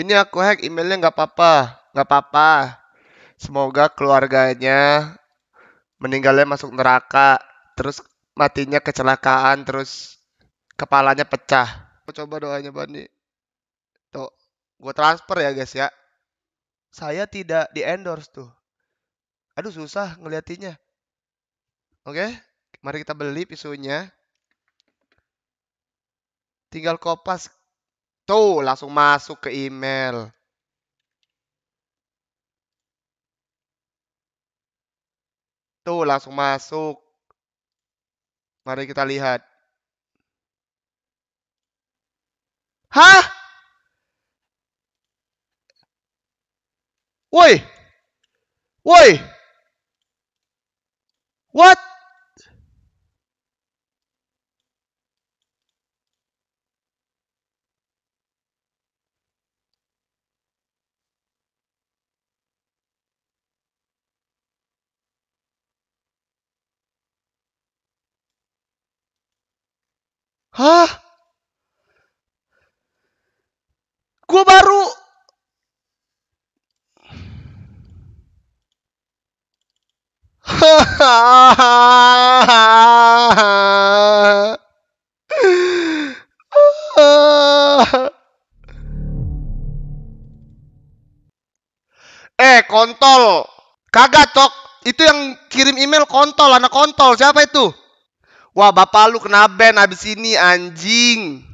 Ini aku hack emailnya nggak apa-apa, nggak apa-apa. Semoga keluarganya meninggalnya masuk neraka, terus matinya kecelakaan, terus kepalanya pecah. Aku coba doanya Bani. Tuh, gue transfer ya guys ya. Saya tidak di endorse tuh. Aduh susah ngeliatinya. Oke, mari kita beli pisunya. Tinggal kopas Tuh, langsung masuk ke email. Tuh, langsung masuk. Mari kita lihat. Hah? Woi. Woi. What? Hah? Gue baru eh kontol kagak cok itu yang kirim email kontol anak kontol siapa itu Wah bapak lu kena ban abis ini anjing.